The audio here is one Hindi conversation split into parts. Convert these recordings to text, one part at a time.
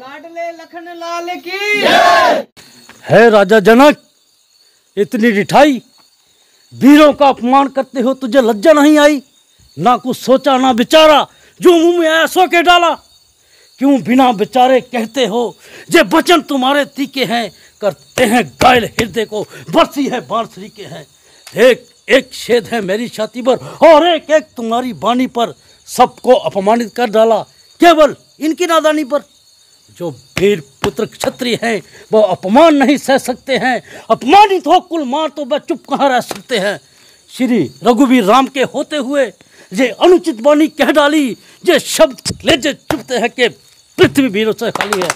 लाडले लखन की है राजा जनक इतनी रिठाई वीरों का अपमान करते हो तुझे लज्जा नहीं आई ना कुछ सोचा ना बेचारा जो मुंह में आया सो के डाला क्यों बिना बेचारे कहते हो जे वचन तुम्हारे तीखे हैं करते हैं गायल हृदय को बरसी है बांसरी के हैं एक एक छेद है मेरी छाती पर और एक एक तुम्हारी बानी पर सबको अपमानित कर डाला केवल इनकी नादानी पर जो वीर पुत्र क्षत्रिय हैं वो अपमान नहीं सह सकते हैं अपमानित हो कुल मार तो वह चुप कहाँ रह सकते हैं श्री रघुवीर राम के होते हुए ये अनुचित वाणी कह डाली ये शब्द जे चुपते हैं कि पृथ्वी वीरों से खाली है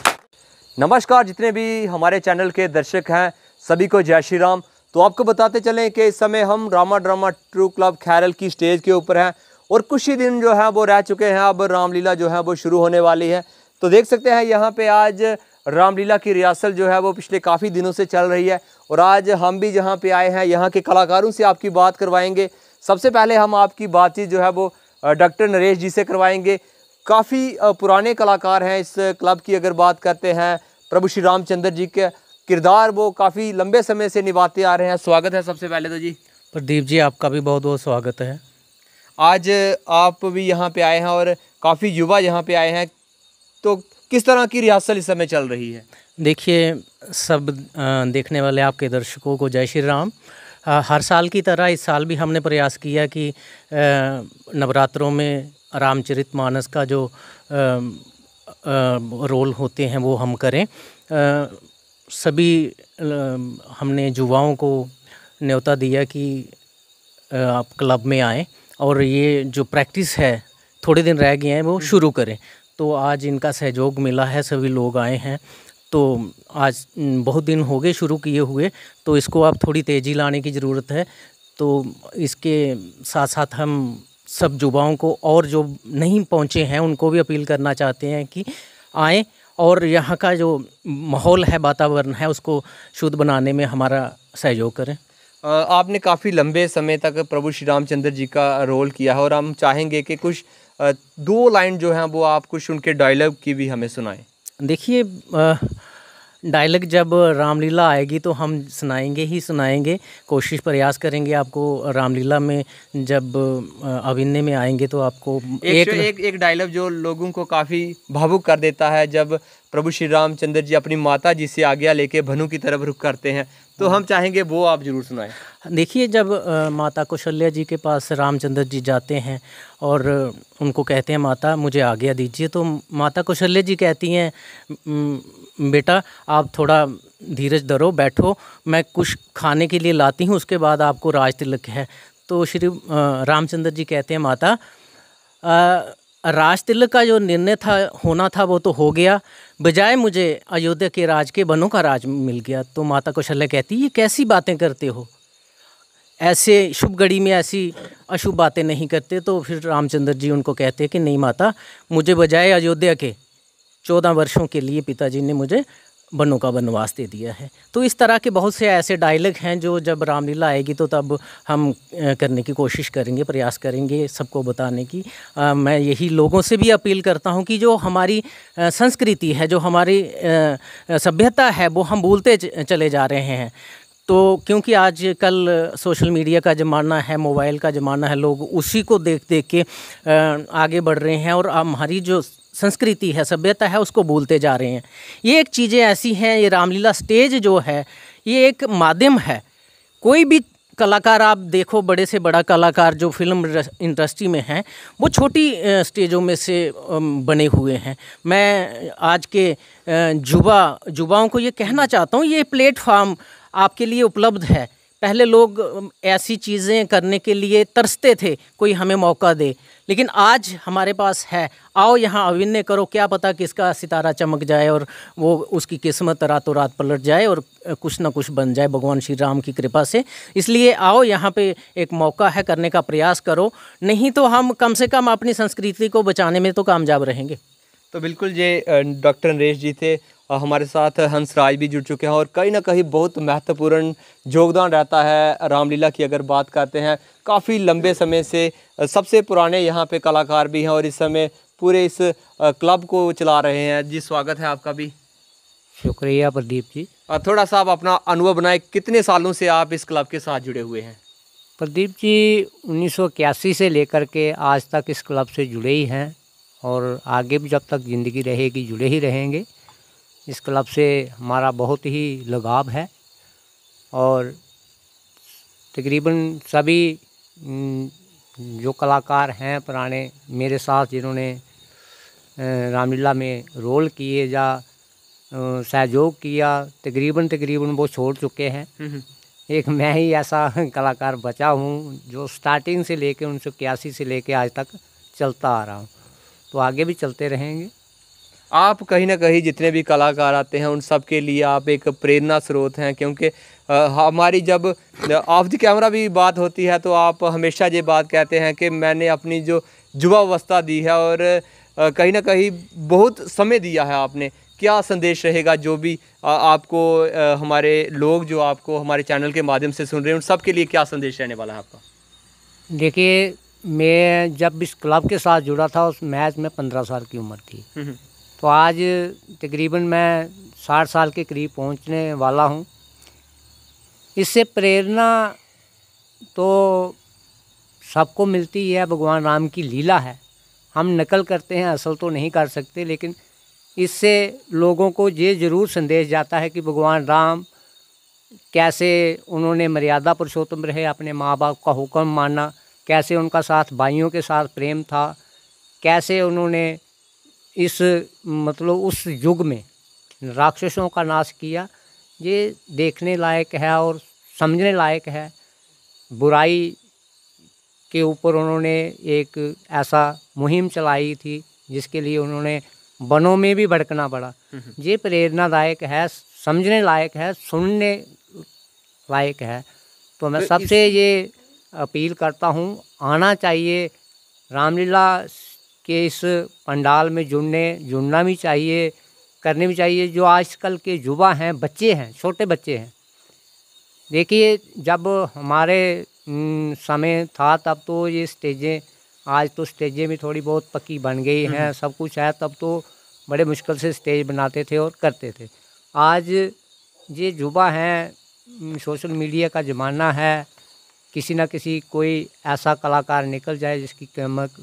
नमस्कार जितने भी हमारे चैनल के दर्शक हैं सभी को जय श्री राम तो आपको बताते चलें कि इस समय हम Rama drama true club Khairal की स्टेज के ऊपर हैं और कुछ ही दिन जो है वो रह चुके हैं अब रामलीला जो है वो शुरू होने वाली है तो देख सकते हैं यहाँ पे आज रामलीला की रिहर्सल जो है वो पिछले काफ़ी दिनों से चल रही है और आज हम भी जहाँ पे आए हैं यहाँ के कलाकारों से आपकी बात करवाएंगे सबसे पहले हम आपकी बातचीत जो है वो डॉक्टर नरेश जी से करवाएंगे काफ़ी पुराने कलाकार हैं इस क्लब की अगर बात करते हैं प्रभु श्री रामचंद्र जी के किरदार वो काफ़ी लंबे समय से निभाते आ रहे हैं स्वागत है सबसे पहले तो जी प्रदीप जी आपका भी बहुत बहुत स्वागत है आज आप भी यहाँ पे आए हैं और काफ़ी युवा यहाँ पे आए हैं तो किस तरह की रिहर्सल इस समय चल रही है देखिए सब देखने वाले आपके दर्शकों को जय श्री राम हर साल की तरह इस साल भी हमने प्रयास किया कि नवरात्रों में रामचरित मानस का जो रोल होते हैं वो हम करें सभी हमने युवाओं को न्योता दिया कि आप क्लब में आएँ और ये जो प्रैक्टिस है थोड़े दिन रह गए हैं वो हम्म। शुरू करें तो आज इनका सहयोग मिला है सभी लोग आए हैं तो आज बहुत दिन हो गए शुरू किए हुए तो इसको आप थोड़ी तेज़ी लाने की ज़रूरत है तो इसके साथ साथ हम सब युवाओं को और जो नहीं पहुँचे हैं उनको भी अपील करना चाहते हैं कि आए और यहाँ का जो माहौल है वातावरण है उसको शुद्ध बनाने में हमारा सहयोग करें आपने काफ़ी लंबे समय तक प्रभु श्री रामचंद्र जी का रोल किया है और हम चाहेंगे कि कुछ दो लाइन जो हैं वो आप कुछ उनके डायलॉग की भी हमें सुनाएं देखिए डायलॉग जब रामलीला आएगी तो हम सुनाएंगे ही सुनाएंगे कोशिश प्रयास करेंगे आपको रामलीला में जब अभिनय में आएंगे तो आपको एक एक, एक डायलॉग जो लोगों को काफ़ी भावुक कर देता है जब प्रभु श्री रामचंद्र जी अपनी माता जी से आज्ञा लेके भनु की तरफ रुख करते हैं तो हम चाहेंगे वो आप जरूर सुनाएं देखिए जब आ, माता कौशल्या जी के पास रामचंद्र जी जाते हैं और उनको कहते हैं माता मुझे आज्ञा दीजिए तो माता कौशल्या जी कहती हैं बेटा आप थोड़ा धीरज धरो बैठो मैं कुछ खाने के लिए लाती हूँ उसके बाद आपको राज तिलक है तो श्री रामचंद्र जी कहते हैं माता आ, राज तिलक का जो निर्णय था होना था वो तो हो गया बजाय मुझे अयोध्या के राज के बनों का राज मिल गया तो माता कौशल्या कहती ये कैसी बातें करते हो ऐसे शुभ घड़ी में ऐसी अशुभ बातें नहीं करते तो फिर रामचंद्र जी उनको कहते कि नहीं माता मुझे बजाय अयोध्या के चौदह वर्षों के लिए पिताजी ने मुझे बनों का वनवास दे दिया है तो इस तरह के बहुत से ऐसे डायलॉग हैं जो जब रामलीला आएगी तो तब हम करने की कोशिश करेंगे प्रयास करेंगे सबको बताने की आ, मैं यही लोगों से भी अपील करता हूँ कि जो हमारी संस्कृति है जो हमारी सभ्यता है वो हम भूलते चले जा रहे हैं तो क्योंकि आज कल सोशल मीडिया का ज़माना है मोबाइल का ज़माना है लोग उसी को देख देख के आगे बढ़ रहे हैं और हमारी जो संस्कृति है सभ्यता है उसको भूलते जा रहे हैं ये एक चीज़ें ऐसी हैं ये रामलीला स्टेज जो है ये एक माध्यम है कोई भी कलाकार आप देखो बड़े से बड़ा कलाकार जो फिल्म इंडस्ट्री में हैं वो छोटी स्टेजों में से बने हुए हैं मैं आज के युवा युवाओं को ये कहना चाहता हूँ ये प्लेटफार्म आपके लिए उपलब्ध है पहले लोग ऐसी चीज़ें करने के लिए तरसते थे कोई हमें मौका दे लेकिन आज हमारे पास है आओ यहाँ अभिनय करो क्या पता किसका सितारा चमक जाए और वो उसकी किस्मत रातों रात पलट जाए और कुछ ना कुछ बन जाए भगवान श्री राम की कृपा से इसलिए आओ यहाँ पे एक मौका है करने का प्रयास करो नहीं तो हम कम से कम अपनी संस्कृति को बचाने में तो कामयाब रहेंगे तो बिल्कुल ये डॉक्टर नरेश जी थे और हमारे साथ हंसराज भी जुड़ चुके हैं और कहीं ना कहीं बहुत महत्वपूर्ण योगदान रहता है रामलीला की अगर बात करते हैं काफ़ी लंबे समय से सबसे पुराने यहाँ पे कलाकार भी हैं और इस समय पूरे इस क्लब को चला रहे हैं जी स्वागत है आपका भी शुक्रिया प्रदीप जी थोड़ा सा आप अपना अनुभव बनाए कितने सालों से आप इस क्लब के साथ जुड़े हुए हैं प्रदीप जी उन्नीस से लेकर के आज तक इस क्लब से जुड़े ही हैं और आगे भी जब तक ज़िंदगी रहेगी जुड़े ही रहेंगे इस क्लब से हमारा बहुत ही लगाव है और तकरीबन सभी जो कलाकार हैं पुराने मेरे साथ जिन्होंने रामलीला में रोल किए या सहयोग किया तकरीबन तकरीबन वो छोड़ चुके हैं हम्म, हम्म। एक मैं ही ऐसा कलाकार बचा हूँ जो स्टार्टिंग से लेके उन्नीस सौ इक्यासी से लेके आज तक चलता आ रहा हूँ तो आगे भी चलते रहेंगे आप कहीं ना कहीं जितने भी कलाकार आते हैं उन सब के लिए आप एक प्रेरणा स्रोत हैं क्योंकि हमारी जब ऑफ द कैमरा भी बात होती है तो आप हमेशा ये बात कहते हैं कि मैंने अपनी जो युवावस्था दी है और कहीं ना कहीं बहुत समय दिया है आपने क्या संदेश रहेगा जो भी आपको हमारे लोग जो आपको हमारे चैनल के माध्यम से सुन रहे हैं उन सब के लिए क्या संदेश रहने वाला है आपका देखिए मैं जब इस क्लब के साथ जुड़ा था उस मैच में पंद्रह साल की उम्र थी हम्म, हम्म। तो आज तकरीबन मैं साठ साल के करीब पहुंचने वाला हूं इससे प्रेरणा तो सबको मिलती है भगवान राम की लीला है हम नकल करते हैं असल तो नहीं कर सकते लेकिन इससे लोगों को ये ज़रूर संदेश जाता है कि भगवान राम कैसे उन्होंने मर्यादा पुरुषोत्तम रहे अपने माँ बाप का हुक्म माना कैसे उनका साथ भाइयों के साथ प्रेम था कैसे उन्होंने इस मतलब उस युग में राक्षसों का नाश किया ये देखने लायक है और समझने लायक है बुराई के ऊपर उन्होंने एक ऐसा मुहिम चलाई थी जिसके लिए उन्होंने वनों में भी भड़कना पड़ा हम्म। ये प्रेरणादायक है समझने लायक है सुनने लायक है तो मैं तो सबसे इस... ये अपील करता हूँ आना चाहिए रामलीला के इस पंडाल में जुड़ने जुड़ना भी चाहिए करने भी चाहिए जो आजकल के युवा हैं बच्चे हैं छोटे बच्चे हैं देखिए जब हमारे समय था तब तो ये स्टेजें आज तो स्टेजें भी थोड़ी बहुत पक्की बन गई हैं हम्म। सब कुछ है तब तो बड़े मुश्किल से स्टेज बनाते थे और करते थे आज ये युवा हैं सोशल मीडिया का ज़माना है किसी ना किसी कोई ऐसा कलाकार निकल जाए जिसकी कीमत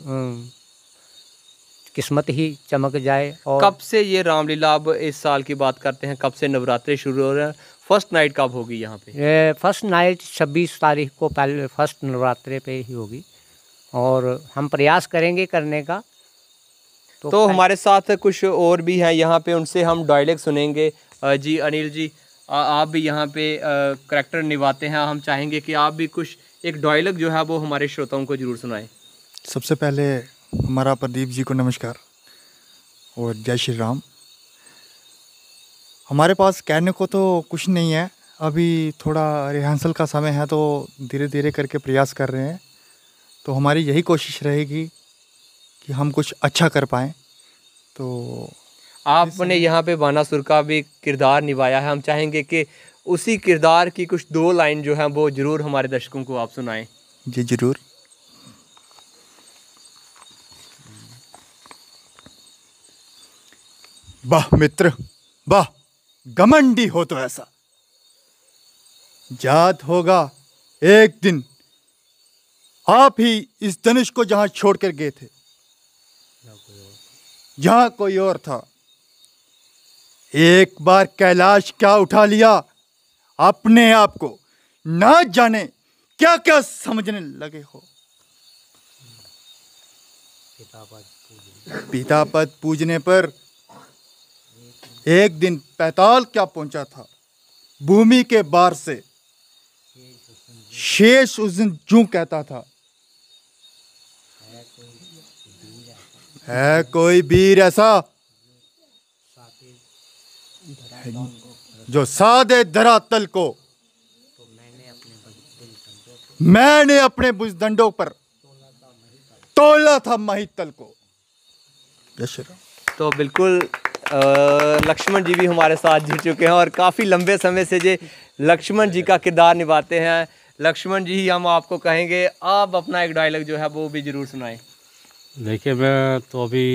किस्मत ही चमक जाए और कब से ये रामलीला अब इस साल की बात करते हैं कब से नवरात्रे शुरू हो रहे हैं फर्स्ट नाइट कब होगी यहाँ पे फर्स्ट नाइट 26 तारीख को पहले फर्स्ट नवरात्रे पे ही होगी और हम प्रयास करेंगे करने का तो, तो हमारे साथ कुछ और भी हैं यहाँ पे उनसे हम डायलॉग सुनेंगे जी अनिल जी आप भी यहाँ पे करेक्टर निभाते हैं हम चाहेंगे कि आप भी कुछ एक डायलॉग जो है वो हमारे श्रोताओं को ज़रूर सुनाएं सबसे पहले हमारा प्रदीप जी को नमस्कार और जय श्री राम हमारे पास कहने को तो कुछ नहीं है अभी थोड़ा रिहर्सल का समय है तो धीरे धीरे करके प्रयास कर रहे हैं तो हमारी यही कोशिश रहेगी कि हम कुछ अच्छा कर पाएँ तो आपने यहाँ पे बानासुर का भी किरदार निभाया है हम चाहेंगे कि उसी किरदार की कुछ दो लाइन जो है वो ज़रूर हमारे दर्शकों को आप सुनाएं जी ज़रूर वाह मित्र वाह घमंडी हो तो ऐसा जात होगा एक दिन आप ही इस धनुष को जहां छोड़कर गए थे जहां कोई और था एक बार कैलाश क्या उठा लिया अपने आप को ना जाने क्या क्या समझने लगे हो पिता पद पूजने पर एक दिन पैताल क्या पहुंचा था भूमि के बार से शेष उस दिन जू कहता था है कोई वीर ऐसा जो सादे धरातल को मैंने अपने बुजदंडों पर तोला था महितल को तो बिल्कुल लक्ष्मण जी भी हमारे साथ जी चुके हैं और काफ़ी लंबे समय से ये लक्ष्मण जी का किरदार निभाते हैं लक्ष्मण जी ही हम आपको कहेंगे आप अपना एक डायलॉग जो है वो भी जरूर सुनाएं देखिए मैं तो अभी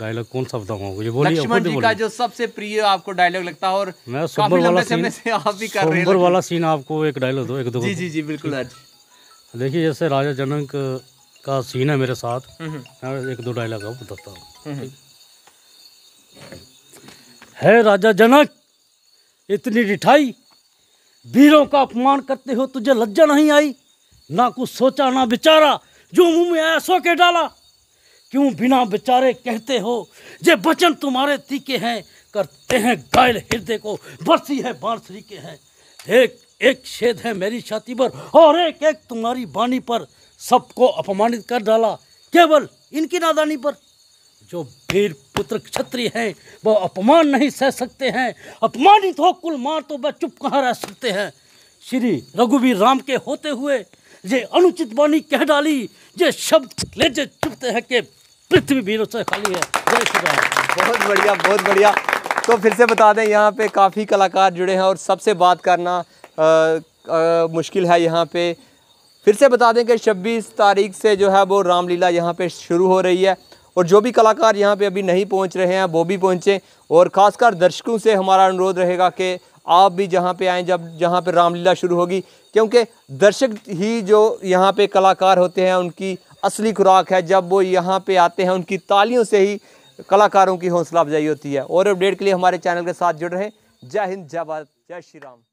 डायलॉग कौन सा बताऊँ मुझे लक्ष्मण जी का जो सबसे प्रिय आपको डायलॉग लगता है और मैं काफी वाला सीन से आप भी कर रहे हैं वाला सीन आपको एक डायलॉग दो एक दो जी जी जी बिल्कुल देखिए जैसे राजा जनक का सीन है मेरे साथ हम्म, हम्म। मैं एक दो डायलॉग आपको बताता हूँ हम्म, है राजा जनक इतनी रिठाई वीरों का अपमान करते हो तुझे लज्जा नहीं आई ना कुछ सोचा ना बेचारा जो मुंह में आया सो के डाला क्यों बिना बेचारे कहते हो जे वचन तुम्हारे तीखे हैं करते हैं गायल हृदय को बरसी है बांसरी के हैं एक एक छेद है मेरी छाती पर और एक एक तुम्हारी बानी पर सबको अपमानित कर डाला केवल इनकी नादानी पर जो वीर पुत्र क्षत्रिय हैं वो अपमान नहीं सह सकते हैं अपमानित हो कुल मार तो वह चुप कहाँ रह सकते हैं श्री रघुवीर राम के होते हुए ये अनुचित वाणी कह डाली ये शब्द ले जे चुपते हैं कि पृथ्वी वीरों से खाली है जय श्री राम बहुत बढ़िया बहुत बढ़िया तो फिर से बता दें यहाँ पे काफ़ी कलाकार जुड़े हैं और सबसे बात करना आ, आ, मुश्किल है यहाँ पे फिर से बता दें कि 26 तारीख से जो है वो रामलीला यहाँ पे शुरू हो रही है और जो भी कलाकार यहाँ पे अभी नहीं पहुँच रहे हैं वो भी पहुँचें और ख़ासकर दर्शकों से हमारा अनुरोध रहेगा कि आप भी जहाँ पे आएँ जब जहाँ पे रामलीला शुरू होगी क्योंकि दर्शक ही जो यहाँ पे कलाकार होते हैं उनकी असली खुराक है जब वो यहाँ पे आते हैं उनकी तालियों से ही कलाकारों की हौसला अफजाई होती है और अपडेट के लिए हमारे चैनल के साथ जुड़ रहे जय हिंद जय भारत जय श्री राम